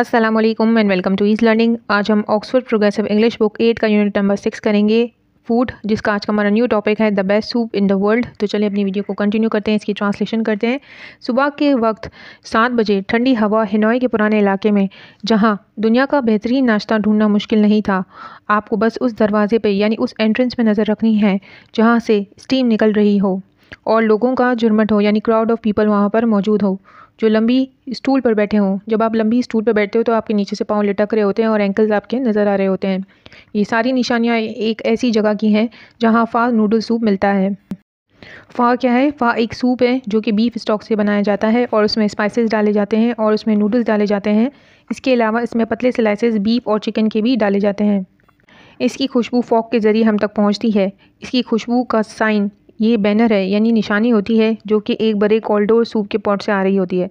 अस्सलाम वालेकुम and welcome to ease learning आज हम Oxford progressive English book eight का यूनिट नंबर सिक्स करेंगे फूड जिसका आज का हमारा न्यू टॉपिक है the best soup in the world तो चलिए अपनी वीडियो को कंटिन्यू करते हैं इसकी ट्रांसलेशन करते हैं सुबह के वक्त सात बजे ठंडी हवा हिनोई के पुराने इलाके में जहाँ दुनिया का बेहतरीन नाश्ता ढूंढना मुश्किल नहीं था आपको बस उस दरवाजे पर यानी उस एंट्रेंस में नज़र रखनी है जहाँ से स्टीम निकल रही हो और लोगों का जुर्मट हो यानी क्राउड ऑफ पीपल वहाँ पर मौजूद हो जो लंबी स्टूल पर बैठे हों जब आप लंबी स्टूल पर बैठते हो तो आपके नीचे से पाँव लटक रहे होते हैं और एंकल्स आपके नज़र आ रहे होते हैं ये सारी निशानियाँ एक ऐसी जगह की हैं जहाँ फ़ा नूडल सूप मिलता है फ़ा क्या है फ़ा एक सूप है जो कि बीफ स्टॉक से बनाया जाता है और उसमें स्पाइसेस डाले जाते हैं और उसमें नूडल्स डाले जाते हैं इसके अलावा इसमें पतले स्लाइसेस बीफ और चिकन के भी डाले जाते हैं इसकी खुशबू फॉक के ज़रिए हम तक पहुंचती है इसकी खुशबू का साइन ये बैनर है यानी निशानी होती है जो कि एक बड़े कोल्डोर सूप के पॉट से आ रही होती है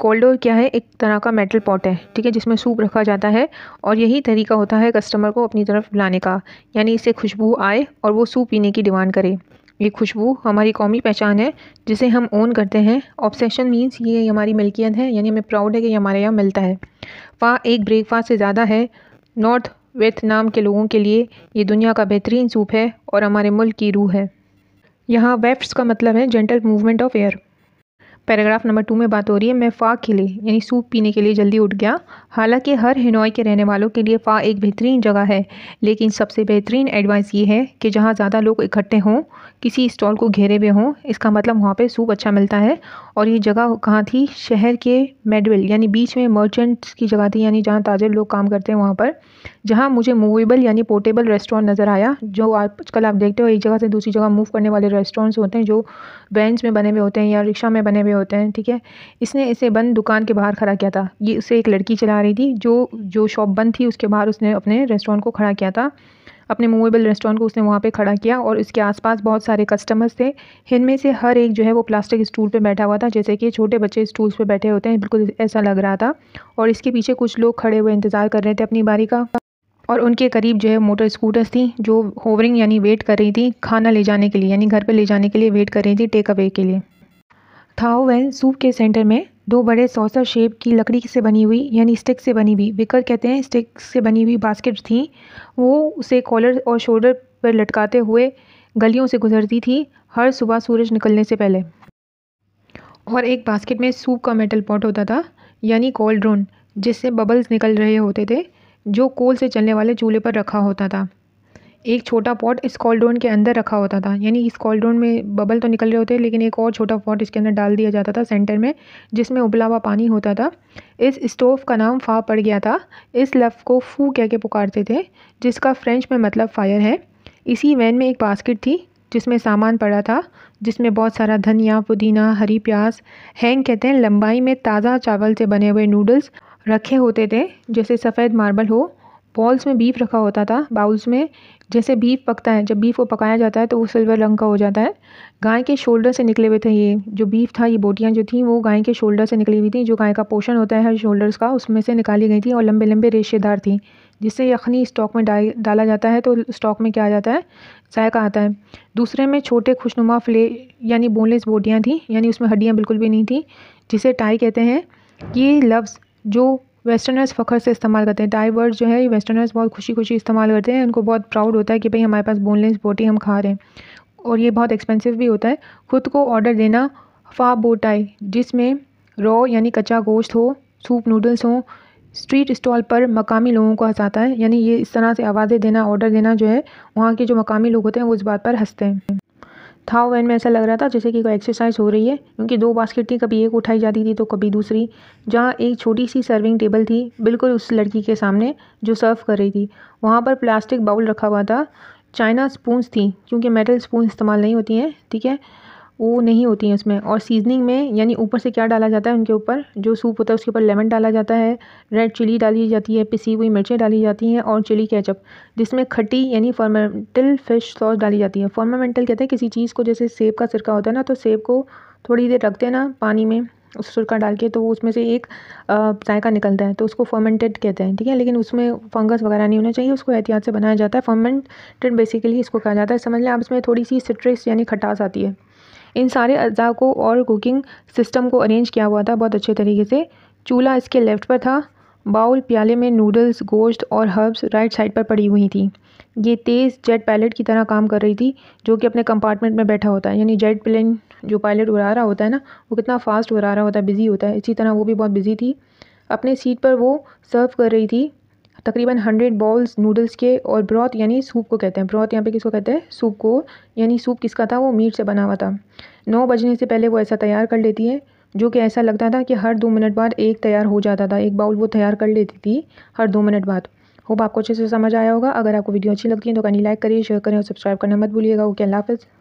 कोल्डोर क्या है एक तरह का मेटल पॉट है ठीक है जिसमें सूप रखा जाता है और यही तरीका होता है कस्टमर को अपनी तरफ लाने का यानी इससे खुशबू आए और वो सूप पीने की डिमांड करे ये खुशबू हमारी कौमी पहचान है जिसे हम ओन करते हैं ऑब्सेशन मीन्स ये हमारी मिल्कियत है यानी हमें प्राउड है कि ये हमारे यहाँ मिलता है फा एक ब्रेकफास्ट से ज़्यादा है नॉर्थ वेथ नाम के लोगों के लिए ये दुनिया का बेहतरीन सूप है और हमारे मुल्क की रूह है यहाँ वेफ्ट्स का मतलब है gentle movement of air paragraph number two में बात हो रही है मैं फ़ा के लिए यानी सूप पीने के लिए जल्दी उठ गया हालांकि हर हिनोई के रहने वालों के लिए फ़ा एक बेहतरीन जगह है लेकिन सबसे बेहतरीन एडवाइस ये है कि जहाँ ज़्यादा लोग इकट्ठे हों किसी स्टॉल को घेरे हुए हों इसका मतलब वहाँ पर सूप अच्छा मिलता है और ये जगह कहाँ थी शहर के मेडविल यानी बीच में मर्चेंट्स की जगह थी यानी जहाँ ताजर लोग काम करते हैं वहाँ पर जहाँ मुझे मूवेबल यानी पोर्टेबल रेस्टोरेंट नज़र आया जो आजकल आप देखते हो एक जगह से दूसरी जगह मूव करने वाले रेस्टोरेंट्स होते हैं जो वैंस में बने हुए होते हैं या रिक्शा में बने हुए होते हैं ठीक है इसने इसे बंद दुकान के बाहर खड़ा किया था ये उसे एक लड़की चला रही थी जो जो शॉप बंद थी उसके बाहर उसने अपने रेस्टोरेंट को खड़ा किया था अपने मूवेबल रेस्टोरेंट को उसने वहाँ पे खड़ा किया और उसके आसपास बहुत सारे कस्टमर्स थे इनमें से हर एक जो है वो प्लास्टिक स्टूल पे बैठा हुआ था जैसे कि छोटे बच्चे स्टूल्स पे बैठे होते हैं बिल्कुल ऐसा लग रहा था और इसके पीछे कुछ लोग खड़े हुए इंतज़ार कर रहे थे अपनी बारी का और उनके करीब जो है मोटर स्कूटर्स थी जो होवरिंग यानी वेट कर रही थी खाना ले जाने के लिए यानी घर पर ले जाने के लिए वेट कर रही थी टेक अवे के लिए थाओ सूप के सेंटर में दो बड़े सॉसर शेप की लकड़ी से बनी हुई यानी स्टिक से बनी हुई विकर कहते हैं स्टिक से बनी हुई बास्केट थी वो उसे कॉलर और शोल्डर पर लटकाते हुए गलियों से गुजरती थी हर सुबह सूरज निकलने से पहले और एक बास्केट में सूप का मेटल पॉट होता था यानी कोल्ड्रोन जिससे बबल्स निकल रहे होते थे जो कोल से चलने वाले चूल्हे पर रखा होता था एक छोटा पॉट इस कॉलडोन के अंदर रखा होता था यानी इस कॉलडोन में बबल तो निकल रहे होते लेकिन एक और छोटा पॉट इसके अंदर डाल दिया जाता था सेंटर में जिसमें उबला हुआ पानी होता था इस स्टोव का नाम फा पड़ गया था इस लफ को फू कह के पुकारते थे जिसका फ्रेंच में मतलब फ़ायर है इसी वैन में एक बास्केट थी जिसमें सामान पड़ा था जिसमें बहुत सारा धनिया पुदीना हरी प्याज हैंग कहते हैं लंबाई में ताज़ा चावल से बने हुए नूडल्स रखे होते थे जैसे सफ़ेद मार्बल हो बॉल्स में बीफ रखा होता था बाउल्स में जैसे बीफ पकता है जब बीफ को पकाया जाता है तो वो सिल्वर रंग का हो जाता है गाय के शोल्डर से निकले हुए थे ये जो बीफ था ये बोटियाँ जो थी वो गाय के शोल्डर से निकली हुई थी जो गाय का पोषण होता है शोल्डर्स का उसमें से निकाली गई थी और लंबे लंबे रेशेदार थी जिससे यखनी स्टॉक में डाल डाला जाता है तो स्टॉक में क्या आ जाता है जायका आता है दूसरे में छोटे खुशनुमा फ्ले यानी बोनलेस बोटियाँ थी यानी उसमें हड्डियाँ बिल्कुल भी नहीं थी जिसे टाई कहते हैं ये लफ्ज़ जो वेस्टर्नर्स फ़खर से इस्तेमाल करते हैं टाई वर्ड जो है ये वेस्टर्नर्स बहुत खुशी खुशी इस्तेमाल करते हैं उनको बहुत प्राउड होता है कि भाई हमारे पास बोनलेस बोटी हम खा रहे हैं और ये बहुत एक्सपेंसिव भी होता है ख़ुद को ऑर्डर देना फा बोटाई जिसमें रॉ यानी कच्चा गोश्त हो सूप नूडल्स हो स्ट्रीट स्टॉल पर मकामी लोगों को हंसाता है यानी ये इस तरह से आवाज़ें देना ऑर्डर देना जो है वहाँ के जो मकामी लोग होते हैं वो इस बात पर हंसते हैं था वैन में ऐसा लग रहा था जैसे कि कोई एक्सरसाइज हो रही है क्योंकि दो बास्केट थी कभी एक उठाई जाती थी तो कभी दूसरी जहाँ एक छोटी सी सर्विंग टेबल थी बिल्कुल उस लड़की के सामने जो सर्व कर रही थी वहाँ पर प्लास्टिक बाउल रखा हुआ था चाइना स्पूंस थी क्योंकि मेटल स्पून इस्तेमाल नहीं होती हैं ठीक है वो नहीं होती हैं उसमें और सीजनिंग में यानी ऊपर से क्या डाला जाता है उनके ऊपर जो सूप होता है उसके ऊपर लेमन डाला जाता है रेड चिली डाली जाती है पिसी हुई मिर्चें डाली जाती हैं और चिली केचप जिसमें खट्टी यानी फॉर्मेंटल फ़िश सॉस डाली जाती है फॉर्मामेंटल कहते हैं किसी चीज़ को जैसे सेब का सिरका होता है ना तो सेब को थोड़ी देर रखते हैं ना पानी में उस सुरका डाल के तो वो उसमें से एक जायका निकलता है तो उसको फर्मेंटेड कहते हैं ठीक है लेकिन उसमें फंगस वगैरह नहीं होना चाहिए उसको एहतियात से बनाया जाता है फर्मेंटेड बेसिकली इसको कहा जाता है समझ लें आप इसमें थोड़ी सी सिट्रस यानी खटास आती है इन सारे अज़ा को और कुकिंग सिस्टम को अरेंज किया हुआ था बहुत अच्छे तरीके से चूल्हा इसके लेफ़्ट पर था बाउल प्याले में नूडल्स गोश्त और हर्ब्स राइट साइड पर पड़ी हुई थी ये तेज़ जेट पायलट की तरह काम कर रही थी जो कि अपने कंपार्टमेंट में बैठा होता है यानी जेट प्लेन जो पायलट उड़ा रहा होता है ना वो कितना फ़ास्ट उड़ा रहा होता है बिज़ी होता है इसी तरह वो भी बहुत बिज़ी थी अपने सीट पर वो सर्व कर रही थी तकरीबन हंड्रेड बॉल्स नूडल्स के और ब्रॉथ यानी सूप को कहते हैं ब्रॉथ यहाँ पे किसको कहते हैं सूप को यानी सूप किसका था वो मीट से बना हुआ था नौ बजने से पहले वो ऐसा तैयार कर लेती है जो कि ऐसा लगता था कि हर दो मिनट बाद एक तैयार हो जाता था एक बाउल वो तैयार कर लेती थी हर दो मिनट बाद होप आपको अच्छे से समझ आया होगा अगर आपको वीडियो अच्छी लगती है तो कहीं लाइक करिए शेयर करें और सब्सक्राइब करना मत भूलिएगा ओके अल्लाह हाफिज़